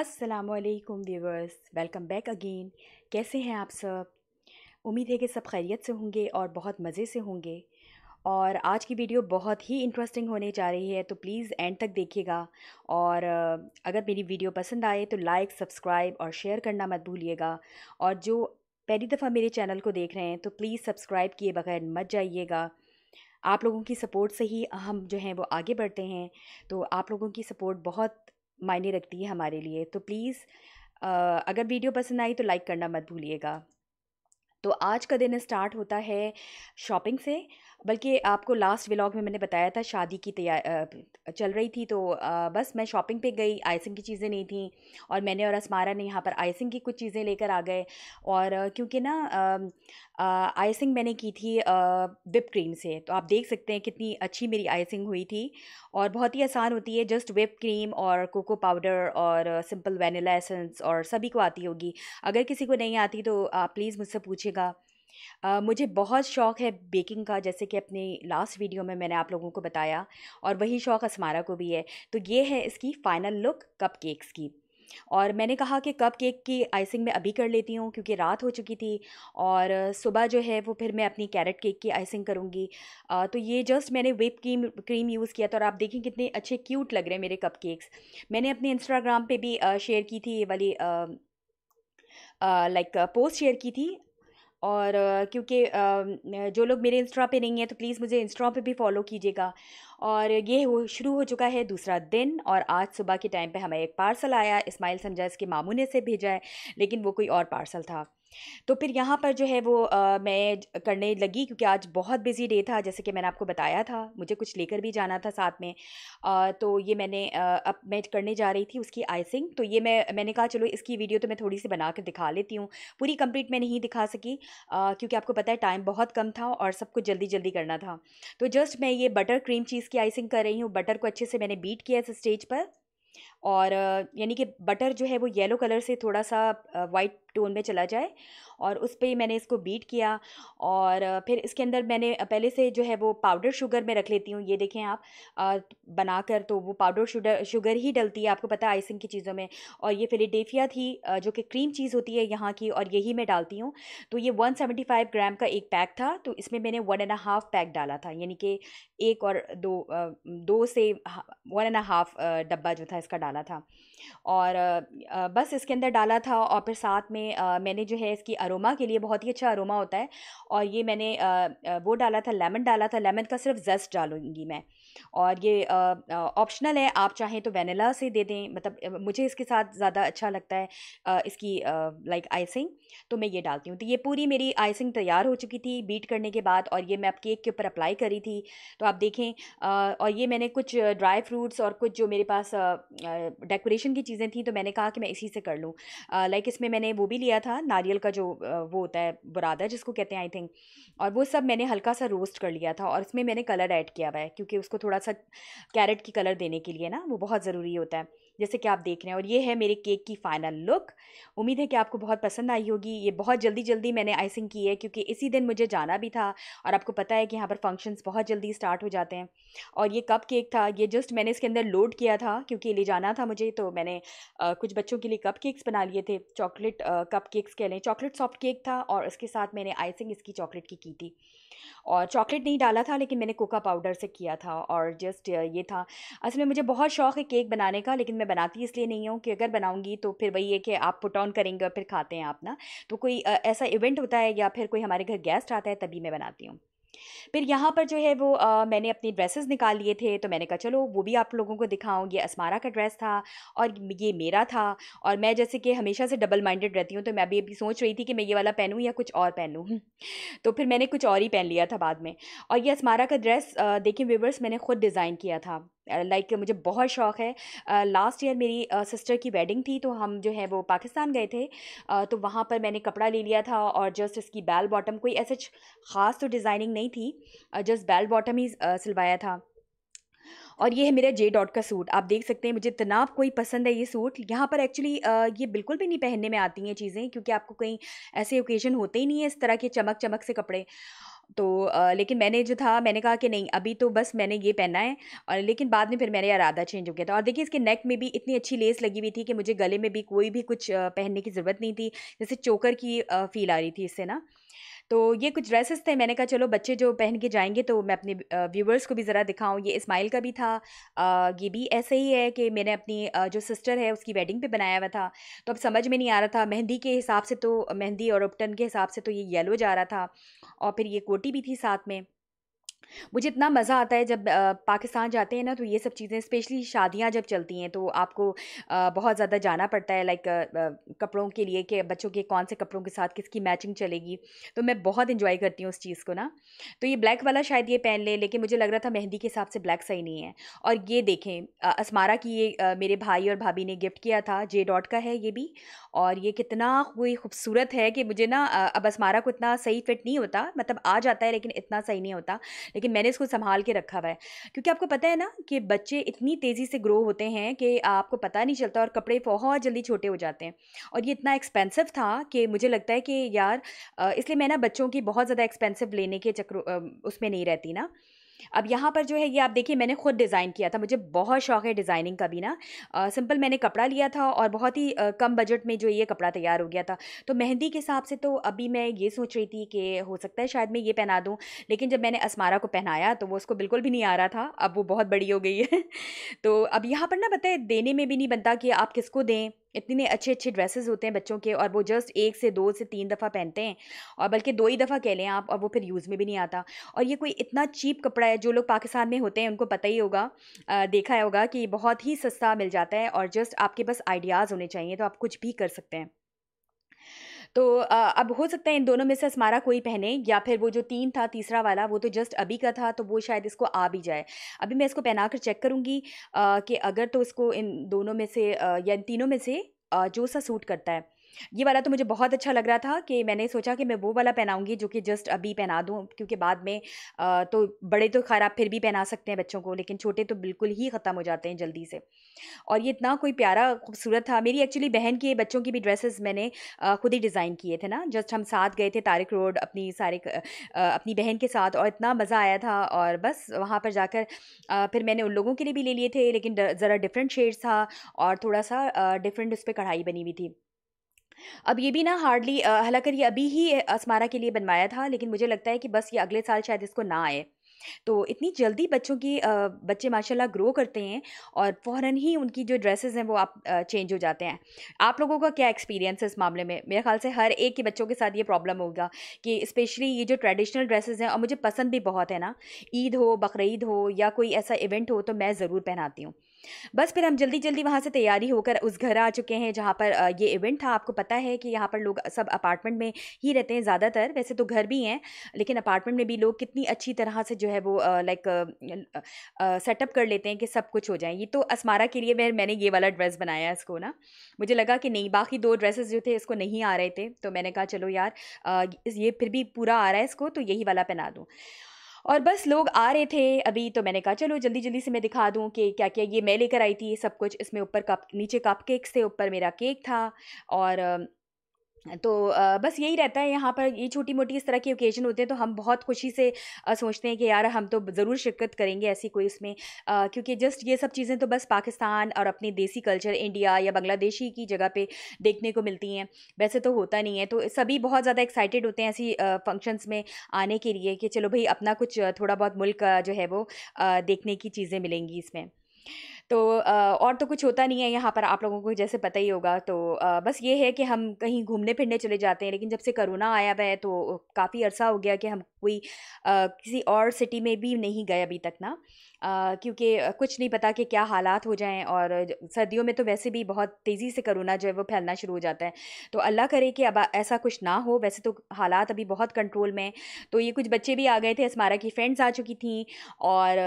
असलकुम viewers welcome back again कैसे हैं आप सब उम्मीद है कि सब खैरियत से होंगे और बहुत मज़े से होंगे और आज की वीडियो बहुत ही इंटरेस्टिंग होने जा रही है तो प्लीज़ एंड तक देखिएगा और अगर मेरी वीडियो पसंद आए तो लाइक सब्सक्राइब और शेयर करना मत भूलिएगा और जो पहली दफ़ा मेरे चैनल को देख रहे हैं तो प्लीज़ सब्सक्राइब किए बगैर मत जाइएगा आप लोगों की सपोर्ट से ही हम जो हैं वो आगे बढ़ते हैं तो आप लोगों की सपोर्ट बहुत मायने रखती है हमारे लिए तो प्लीज़ अगर वीडियो पसंद आई तो लाइक करना मत भूलिएगा तो आज का दिन स्टार्ट होता है शॉपिंग से बल्कि आपको लास्ट व्लॉग में मैंने बताया था शादी की तैयार चल रही थी तो बस मैं शॉपिंग पे गई आइसिंग की चीज़ें नहीं थी और मैंने और असमारा ने यहाँ पर आइसिंग की कुछ चीज़ें लेकर आ गए और क्योंकि ना आइसिंग मैंने की थी विप क्रीम से तो आप देख सकते हैं कितनी अच्छी मेरी आइसिंग हुई थी और बहुत ही आसान होती है जस्ट विप क्रीम और कोको पाउडर और सिंपल वेनिला एसेंस और सभी को आती होगी अगर किसी को नहीं आती तो आप प्लीज़ मुझसे पूछेगा मुझे बहुत शौक़ है बेकिंग का जैसे कि अपने लास्ट वीडियो में मैंने आप लोगों को बताया और वही शौक़ असमारा को भी है तो ये है इसकी फ़ाइनल लुक कप केक्स की और मैंने कहा कि कप केक की आइसिंग मैं अभी कर लेती हूँ क्योंकि रात हो चुकी थी और सुबह जो है वो फिर मैं अपनी कैरेट केक की आइसिंग करूँगी तो ये जस्ट मैंने विप क्रीम क्रीम यूज़ किया था और आप देखें कितने अच्छे क्यूट लग रहे हैं मेरे कप केक्स मैंने अपने इंस्टाग्राम पे भी शेयर की थी ये वाली लाइक पोस्ट शेयर की थी और क्योंकि जो लोग मेरे इंस्टा पे नहीं है तो प्लीज़ मुझे इंस्टा पे भी फॉलो कीजिएगा और ये हो शुरू हो चुका है दूसरा दिन और आज सुबह के टाइम पे हमें एक पार्सल आया इस्माइल समझा इसके मामू ने से भेजा है लेकिन वो कोई और पार्सल था तो फिर यहाँ पर जो है वो आ, मैं करने लगी क्योंकि आज बहुत बिजी डे था जैसे कि मैंने आपको बताया था मुझे कुछ लेकर भी जाना था साथ में आ, तो ये मैंने आ, अब मैं करने जा रही थी उसकी आइसिंग तो ये मैं मैंने कहा चलो इसकी वीडियो तो मैं थोड़ी सी बना कर दिखा लेती हूँ पूरी कंप्लीट मैं नहीं दिखा सकी आ, क्योंकि आपको पता है टाइम बहुत कम था और सब कुछ जल्दी जल्दी करना था तो जस्ट मैं ये बटर क्रीम चीज़ की आइसिंग कर रही हूँ बटर को अच्छे से मैंने बीट किया इस स्टेज पर और यानी कि बटर जो है वो येलो कलर से थोड़ा सा वाइट टोन में चला जाए और उस पर मैंने इसको बीट किया और फिर इसके अंदर मैंने पहले से जो है वो पाउडर शुगर में रख लेती हूँ ये देखें आप बनाकर तो वो पाउडर शुगर शुगर ही डलती है आपको पता है आइसिंग की चीज़ों में और ये फिलिडेफिया थी जो कि क्रीम चीज़ होती है यहाँ की और यही मैं डालती हूँ तो ये वन ग्राम का एक पैक था तो इसमें मैंने वन एंड हाफ़ पैक डाला था यानी कि एक और दो दो से वन एंड हाफ़ डब्बा जो था इसका डाला डाला था और बस इसके अंदर डाला था और फिर साथ में मैंने जो है इसकी अरोमा के लिए बहुत ही अच्छा अरोमा होता है और ये मैंने वो डाला था लेमन डाला था लेमन का सिर्फ जस्ट डालूंगी मैं और ये ऑप्शनल है आप चाहें तो वेनिला से दे दें मतलब मुझे इसके साथ ज़्यादा अच्छा लगता है इसकी लाइक आइसिंग तो मैं ये डालती हूँ तो ये पूरी मेरी आइसिंग तैयार हो चुकी थी बीट करने के बाद और ये मैं आप केक के ऊपर अप्लाई करी थी तो आप देखें और ये मैंने कुछ ड्राई फ्रूट्स और कुछ जो मेरे पास डेकोरेशन की चीज़ें थी तो मैंने कहा कि मैं इसी से कर लूँ लाइक इसमें मैंने वो भी लिया था नारियल का जो वो होता है बुरादा जिसको कहते हैं आई थिंक और वो सब मैंने हल्का सा रोस्ट कर लिया था और इसमें मैंने कलर ऐड किया हुआ है क्योंकि उसको थोड़ा सा कैरेट की कलर देने के लिए ना वो बहुत ज़रूरी होता है जैसे कि आप देख रहे हैं और ये है मेरे केक की फ़ाइनल लुक उम्मीद है कि आपको बहुत पसंद आई होगी ये बहुत जल्दी जल्दी मैंने आइसिंग की है क्योंकि इसी दिन मुझे जाना भी था और आपको पता है कि यहाँ पर फंक्शंस बहुत जल्दी स्टार्ट हो जाते हैं और ये कप केक था ये जस्ट मैंने इसके अंदर लोड किया था क्योंकि ले जाना था मुझे तो मैंने आ, कुछ बच्चों के लिए कप केक्स बना लिए थे चॉकलेट कप केक्स कह लें चॉकलेट सॉफ्ट केक था और उसके साथ मैंने आइसिंग इसकी चॉकलेट की की थी और चॉकलेट नहीं डाला था लेकिन मैंने कोका पाउडर से किया था और जस्ट ये था असल में मुझे बहुत शौक़ है केक बनाने का लेकिन मैं बनाती इसलिए नहीं हूँ कि अगर बनाऊँगी तो फिर वही है कि आप पुट ऑन करेंगे और फिर खाते हैं आप ना तो कोई ऐसा इवेंट होता है या फिर कोई हमारे घर गेस्ट आता है तभी मैं बनाती हूँ फिर यहाँ पर जो है वो आ, मैंने अपनी ड्रेसेस निकाल लिए थे तो मैंने कहा चलो वो भी आप लोगों को दिखाऊँ ये असमारा का ड्रेस था और ये मेरा था और मैं जैसे कि हमेशा से डबल माइंडेड रहती हूँ तो मैं अभी अभी सोच रही थी कि मैं ये वाला पहनूँ या कुछ और पहनूँ तो फिर मैंने कुछ और ही पहन लिया था बाद में और ये असमारा का ड्रेस देखिए व्यूवर्स मैंने खुद डिज़ाइन किया था लाइक like, मुझे बहुत शौक़ है लास्ट ईयर मेरी सिस्टर की वेडिंग थी तो हम जो है वो पाकिस्तान गए थे तो वहाँ पर मैंने कपड़ा ले लिया था और जस्ट इसकी बैल बॉटम कोई ऐसे ख़ास तो डिज़ाइनिंग नहीं थी जस्ट बैल बॉटम ही सिलवाया था और ये है मेरा जे डॉट का सूट आप देख सकते हैं मुझे इतना कोई पसंद है ये सूट यहाँ पर एक्चुअली ये बिल्कुल भी नहीं पहनने में आती हैं चीज़ें क्योंकि आपको कहीं ऐसे ओकेजन होते ही नहीं है इस तरह के चमक चमक से कपड़े तो आ, लेकिन मैंने जो था मैंने कहा कि नहीं अभी तो बस मैंने ये पहना है और लेकिन बाद में फिर मेरा इरादा चेंज हो गया था और देखिए इसके नेक में भी इतनी अच्छी लेस लगी हुई थी कि मुझे गले में भी कोई भी कुछ पहनने की ज़रूरत नहीं थी जैसे चोकर की फील आ रही थी इससे ना तो ये कुछ ड्रेसेस थे मैंने कहा चलो बच्चे जो पहन के जाएंगे तो मैं अपने व्यूवर्स को भी ज़रा दिखाऊं ये इस्माइल का भी था ये भी ऐसे ही है कि मैंने अपनी जो सिस्टर है उसकी वेडिंग पे बनाया हुआ था तो अब समझ में नहीं आ रहा था मेहंदी के हिसाब से तो मेहंदी और उपटन के हिसाब से तो ये येलो जा रहा था और फिर ये कोटी भी थी साथ में मुझे इतना मज़ा आता है जब पाकिस्तान जाते हैं ना तो ये सब चीज़ें स्पेशली शादियाँ जब चलती हैं तो आपको बहुत ज़्यादा जाना पड़ता है लाइक कपड़ों के लिए कि बच्चों के कौन से कपड़ों के साथ किसकी मैचिंग चलेगी तो मैं बहुत इन्जॉय करती हूँ उस चीज़ को ना तो ये ब्लैक वाला शायद ये पहन लें लेकिन मुझे लग रहा था मेहंदी के हिसाब से ब्लैक सही नहीं है और ये देखें असमारा की ये मेरे भाई और भाभी ने गिफ्ट किया था जे डॉट का है ये भी और ये कितना कोई खूबसूरत है कि मुझे ना अब असमारा को इतना सही फिट नहीं होता मतलब आ जाता है लेकिन इतना सही नहीं होता लेकिन मैंने इसको संभाल के रखा हुआ है क्योंकि आपको पता है ना कि बच्चे इतनी तेज़ी से ग्रो होते हैं कि आपको पता नहीं चलता और कपड़े बहुत जल्दी छोटे हो जाते हैं और ये इतना एक्सपेंसिव था कि मुझे लगता है कि यार इसलिए मैं ना बच्चों की बहुत ज़्यादा एक्सपेंसिव लेने के चक्र उसमें नहीं रहती ना अब यहाँ पर जो है ये आप देखिए मैंने खुद डिज़ाइन किया था मुझे बहुत शौक है डिज़ाइनिंग का भी ना सिंपल मैंने कपड़ा लिया था और बहुत ही आ, कम बजट में जो ये कपड़ा तैयार हो गया था तो मेहंदी के हिसाब से तो अभी मैं ये सोच रही थी कि हो सकता है शायद मैं ये पहना दूँ लेकिन जब मैंने असमारा को पहनाया तो वो उसको बिल्कुल भी नहीं आ रहा था अब वो बहुत बड़ी हो गई है तो अब यहाँ पर ना बताए देने में भी नहीं बनता कि आप किसको दें इतने अच्छे अच्छे ड्रेसेस होते हैं बच्चों के और वो जस्ट एक से दो से तीन दफ़ा पहनते हैं और बल्कि दो ही दफ़ा कह लें आप और वो फिर यूज़ में भी नहीं आता और ये कोई इतना चीप कपड़ा है जो लोग पाकिस्तान में होते हैं उनको पता ही होगा देखा होगा कि बहुत ही सस्ता मिल जाता है और जस्ट आपके पास आइडियाज़ होने चाहिए तो आप कुछ भी कर सकते हैं तो अब हो सकता है इन दोनों में से हमारा कोई पहने या फिर वो जो तीन था तीसरा वाला वो तो जस्ट अभी का था तो वो शायद इसको आ भी जाए अभी मैं इसको पहना कर चेक करूँगी कि अगर तो इसको इन दोनों में से या इन तीनों में से जो सा सूट करता है ये वाला तो मुझे बहुत अच्छा लग रहा था कि मैंने सोचा कि मैं वो वाला पहनाऊँगी जो कि जस्ट अभी पहना दूँ क्योंकि बाद में आ, तो बड़े तो खैर आप फिर भी पहना सकते हैं बच्चों को लेकिन छोटे तो बिल्कुल ही ख़त्म हो जाते हैं जल्दी से और ये इतना कोई प्यारा खूबसूरत था मेरी एक्चुअली बहन के बच्चों की भी ड्रेसेस मैंने खुद ही डिज़ाइन किए थे ना जस्ट हम साथ गए थे तारक रोड अपनी सारे अपनी बहन के साथ और इतना मज़ा आया था और बस वहाँ पर जाकर फिर मैंने उन लोगों के लिए भी ले लिए थे लेकिन ज़रा डिफरेंट शेड्स था और थोड़ा सा डिफरेंट उस पर कढ़ाई बनी हुई थी अब ये भी ना हार्डली हालांकि ये अभी ही असमारा के लिए बनवाया था लेकिन मुझे लगता है कि बस ये अगले साल शायद इसको ना आए तो इतनी जल्दी बच्चों की बच्चे माशाल्लाह ग्रो करते हैं और फ़ौर ही उनकी जो ड्रेसेस हैं वो आप चेंज हो जाते हैं आप लोगों का क्या एक्सपीरियंस है इस मामले में मेरे ख्याल से हर एक के बच्चों के साथ ये प्रॉब्लम होगा कि स्पेशली ये जो ट्रेडिशनल ड्रेसेस हैं और मुझे पसंद भी बहुत है ना ईद हो बकर हो या कोई ऐसा इवेंट हो तो मैं ज़रूर पहनाती हूँ बस फिर हम जल्दी जल्दी वहाँ से तैयारी होकर उस घर आ चुके हैं जहाँ पर ये इवेंट था आपको पता है कि यहाँ पर लोग सब अपार्टमेंट में ही रहते हैं ज़्यादातर वैसे तो घर भी हैं लेकिन अपार्टमेंट में भी लोग कितनी अच्छी तरह से जो है वो लाइक सेटअप कर लेते हैं कि सब कुछ हो जाए ये तो असमारा के लिए मैं मैंने ये वाला ड्रेस बनाया इसको ना मुझे लगा कि नहीं बाकी दो ड्रेसेस जो थे इसको नहीं आ रहे थे तो मैंने कहा चलो यार ये फिर भी पूरा आ रहा है इसको तो यही वाला पहना दूँ और बस लोग आ रहे थे अभी तो मैंने कहा चलो जल्दी जल्दी से मैं दिखा दूँ कि क्या क्या ये मैं लेकर आई थी ये सब कुछ इसमें ऊपर कप नीचे कप केक्स थे ऊपर मेरा केक था और तो बस यही रहता है यहाँ पर ये छोटी मोटी इस तरह के ओकेजन होते हैं तो हम बहुत खुशी से सोचते हैं कि यार हम तो ज़रूर शिरकत करेंगे ऐसी कोई इसमें क्योंकि जस्ट ये सब चीज़ें तो बस पाकिस्तान और अपने देसी कल्चर इंडिया या बांग्लादेशी की जगह पे देखने को मिलती हैं वैसे तो होता नहीं है तो सभी बहुत ज़्यादा एक्साइटेड होते हैं ऐसी फंक्शंस में आने के लिए कि चलो भाई अपना कुछ थोड़ा बहुत मुल्क जो है वो देखने की चीज़ें मिलेंगी इसमें तो और तो कुछ होता नहीं है यहाँ पर आप लोगों को जैसे पता ही होगा तो बस ये है कि हम कहीं घूमने फिरने चले जाते हैं लेकिन जब से करोना आया हुआ है तो काफ़ी अरसा हो गया कि हम कोई किसी और सिटी में भी नहीं गए अभी तक ना क्योंकि कुछ नहीं पता कि क्या हालात हो जाएँ और सर्दियों में तो वैसे भी बहुत तेज़ी से करोना जो है वो फैलना शुरू हो जाता है तो अल्लाह करे कि अब ऐसा कुछ ना हो वैसे तो हालात अभी बहुत कंट्रोल में तो ये कुछ बच्चे भी आ गए थे इसमारा की फ्रेंड्स आ चुकी थी और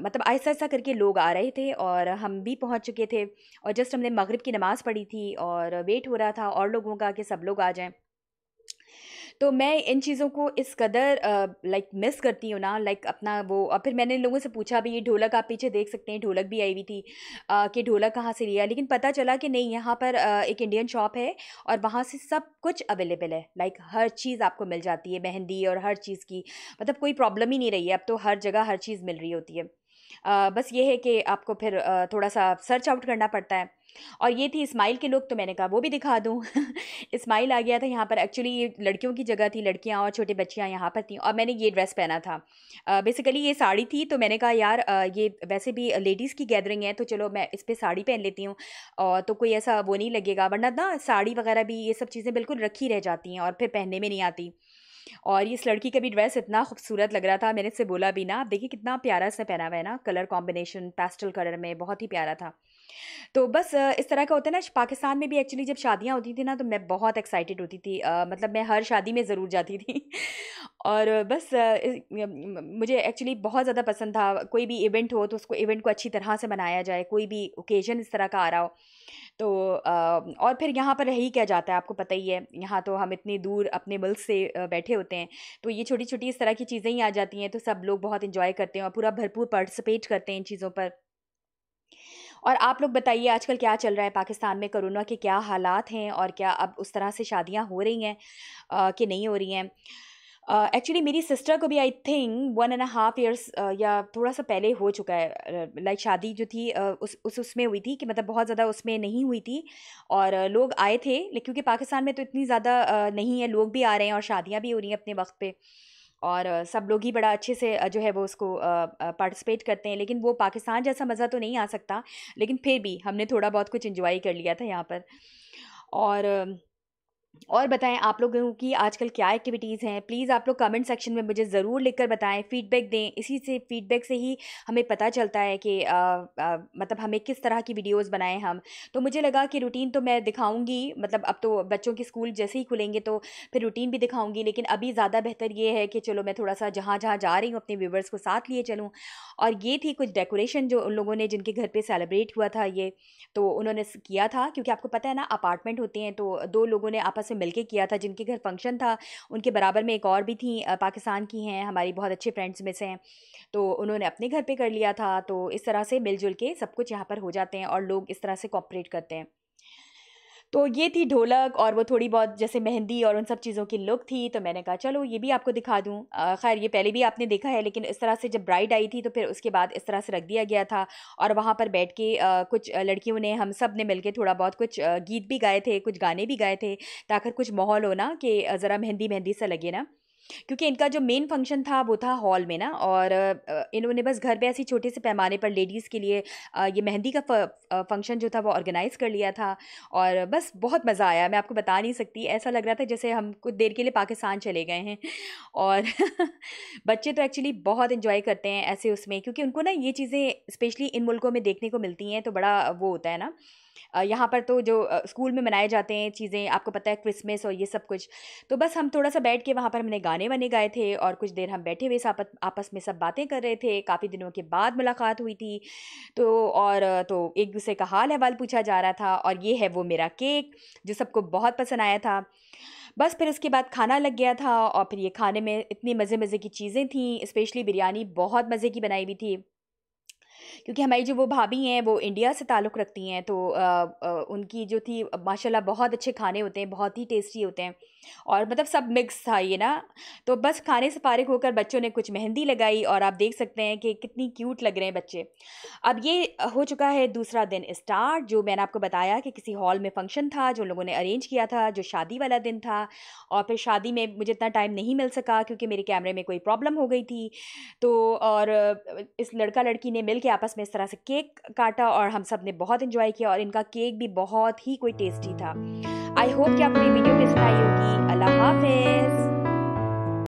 मतलब ऐसा ऐसा करके लोग आ रहे थे और हम भी पहुँच चुके थे और जस्ट हमने मगरब की नमाज़ पढ़ी थी और वेट हो रहा था और लोगों का कि सब लोग आ जाएँ तो मैं इन चीज़ों को इस कदर लाइक मिस करती हूँ ना लाइक अपना वो और फिर मैंने लोगों से पूछा भी ये ढोलक आप पीछे देख सकते हैं ढोलक भी आई हुई थी कि ढोलक कहाँ से लिया लेकिन पता चला कि नहीं यहाँ पर एक इंडियन शॉप है और वहाँ से सब कुछ अवेलेबल है लाइक हर चीज़ आपको मिल जाती है मेहंदी और हर चीज़ की मतलब कोई प्रॉब्लम ही नहीं रही है अब तो हर जगह हर चीज़ मिल रही होती है बस ये है कि आपको फिर थोड़ा सा सर्च आउट करना पड़ता है और ये थी इस्माइल के लुक तो मैंने कहा वो भी दिखा दूँ इस्माइल आ गया था यहाँ पर एक्चुअली ये लड़कियों की जगह थी लड़कियाँ और छोटी बच्चियाँ यहाँ पर थी और मैंने ये ड्रेस पहना था बेसिकली ये साड़ी थी तो मैंने कहा यार ये वैसे भी लेडीज़ की गैदरिंग है तो चलो मैं इस पर साड़ी पहन लेती हूँ और तो कोई ऐसा वो नहीं लगेगा वरना ना साड़ी वगैरह भी ये सब चीज़ें बिल्कुल रखी रह जाती हैं और फिर पहनने में नहीं आती और इस लड़की का भी ड्रेस इतना खूबसूरत लग रहा था मैंने इससे बोला भी ना आप देखिए कितना प्यारा सा पहना हुआ है ना कलर कॉम्बिनेशन पेस्टल कलर में बहुत ही प्यारा था तो बस इस तरह का होता है ना पाकिस्तान में भी एक्चुअली जब शादियाँ होती थी ना तो मैं बहुत एक्साइटेड होती थी आ, मतलब मैं हर शादी में ज़रूर जाती थी और बस मुझे एक्चुअली बहुत ज़्यादा पसंद था कोई भी इवेंट हो तो उसको इवेंट को अच्छी तरह से मनाया जाए कोई भी ओकेजन इस तरह का आ रहा हो तो और फिर यहाँ पर रही क्या जाता है आपको पता ही है यहाँ तो हम इतनी दूर अपने मुल्क से बैठे होते हैं तो ये छोटी छोटी इस तरह की चीज़ें ही आ जाती हैं तो सब लोग बहुत इन्जॉय करते हैं और पूरा भरपूर पार्टिसिपेट करते हैं इन चीज़ों पर और आप लोग बताइए आजकल क्या चल रहा है पाकिस्तान में करोना के क्या हालात हैं और क्या अब उस तरह से शादियाँ हो रही हैं कि नहीं हो रही हैं एक्चुअली uh, मेरी सिस्टर को भी I think one and half years या थोड़ा सा पहले हो चुका है लाइक like, शादी जो थी uh, उस उस उसमें हुई थी कि मतलब बहुत ज़्यादा उसमें नहीं हुई थी और uh, लोग आए थे लेकिन क्योंकि पाकिस्तान में तो इतनी ज़्यादा नहीं है लोग भी आ रहे हैं और शादियाँ भी हो रही हैं अपने वक्त पर और सब लोग ही बड़ा अच्छे से जो है वो उसको पार्टिसिपेट करते हैं लेकिन वो पाकिस्तान जैसा मज़ा तो नहीं आ सकता लेकिन फिर भी हमने थोड़ा बहुत कुछ इन्जॉय कर लिया था यहाँ पर और और बताएं आप लोगों की आजकल क्या एक्टिविटीज़ हैं प्लीज़ आप लोग कमेंट सेक्शन में मुझे ज़रूर लिखकर बताएं फीडबैक दें इसी से फीडबैक से ही हमें पता चलता है कि आ, आ, मतलब हमें किस तरह की वीडियोस बनाएं हम तो मुझे लगा कि रूटीन तो मैं दिखाऊंगी मतलब अब तो बच्चों के स्कूल जैसे ही खुलेंगे तो फिर रूटीन भी दिखाऊँगी लेकिन अभी ज़्यादा बेहतर ये है कि चलो मैं थोड़ा सा जहाँ जहाँ जा रही हूँ अपने व्यूवर्स को साथ लिए चलूँ और ये थी कुछ डेकोरेशन जो उन लोगों ने जिनके घर पर सेलिब्रेट हुआ था ये तो उन्होंने किया था क्योंकि आपको पता है ना अपार्टमेंट होते हैं तो दो लोगों ने आपस से मिलके किया था जिनके घर फंक्शन था उनके बराबर में एक और भी थी पाकिस्तान की हैं हमारी बहुत अच्छे फ्रेंड्स में से हैं तो उन्होंने अपने घर पर कर लिया था तो इस तरह से मिलजुल के सब कुछ यहाँ पर हो जाते हैं और लोग इस तरह से कॉपरेट करते हैं तो ये थी ढोलक और वो थोड़ी बहुत जैसे मेहंदी और उन सब चीज़ों की लुक थी तो मैंने कहा चलो ये भी आपको दिखा दूँ खैर ये पहले भी आपने देखा है लेकिन इस तरह से जब ब्राइड आई थी तो फिर उसके बाद इस तरह से रख दिया गया था और वहाँ पर बैठ के आ, कुछ लड़कियों ने हम सब ने मिल थोड़ा बहुत कुछ गीत भी गाए थे कुछ गाने भी गाए थे ताकि कुछ माहौल हो ना कि ज़रा मेहंदी मेहंदी सा लगे ना क्योंकि इनका जो मेन फंक्शन था वो था हॉल में ना और इन्होंने बस घर पे ऐसे छोटे से पैमाने पर लेडीज़ के लिए ये मेहंदी का फंक्शन जो था वो ऑर्गेनाइज़ कर लिया था और बस बहुत मज़ा आया मैं आपको बता नहीं सकती ऐसा लग रहा था जैसे हम कुछ देर के लिए पाकिस्तान चले गए हैं और बच्चे तो एक्चुअली बहुत इन्जॉय करते हैं ऐसे उसमें क्योंकि उनको ना ये चीज़ें स्पेशली इन मुल्कों में देखने को मिलती हैं तो बड़ा वो होता है ना यहाँ पर तो जो स्कूल में मनाए जाते हैं चीज़ें आपको पता है क्रिसमस और ये सब कुछ तो बस हम थोड़ा सा बैठ के वहाँ पर हमने गाने वाने गाए थे और कुछ देर हम बैठे हुए आपस आपस में सब बातें कर रहे थे काफ़ी दिनों के बाद मुलाकात हुई थी तो और तो एक दूसरे का हाल अहवाल पूछा जा रहा था और ये है वो मेरा केक जो सबको बहुत पसंद आया था बस फिर उसके बाद खाना लग गया था और फिर ये खाने में इतनी मज़े मज़े की चीज़ें थी स्पेशली बिरयानी बहुत मज़े की बनाई हुई थी क्योंकि हमारी जो वो भाभी हैं वो इंडिया से ताल्लुक़ रखती हैं तो आ, आ, उनकी जो थी माशाल्लाह बहुत अच्छे खाने होते हैं बहुत ही टेस्टी होते हैं और मतलब सब मिक्स था ये ना तो बस खाने से पारिक होकर बच्चों ने कुछ मेहंदी लगाई और आप देख सकते हैं कि कितनी क्यूट लग रहे हैं बच्चे अब ये हो चुका है दूसरा दिन स्टार्ट जो मैंने आपको बताया कि किसी हॉल में फंक्शन था जो लोगों ने अरेंज किया था जो शादी वाला दिन था और फिर शादी में मुझे इतना टाइम नहीं मिल सका क्योंकि मेरे कैमरे में कोई प्रॉब्लम हो गई थी तो और इस लड़का लड़की ने मिल के आपस में इस तरह से केक काटा और हम सब ने बहुत इन्जॉय किया और इनका केक भी बहुत ही कोई टेस्टी था आई होप कि आपको ये वीडियो पसंद आई Allah Hafiz.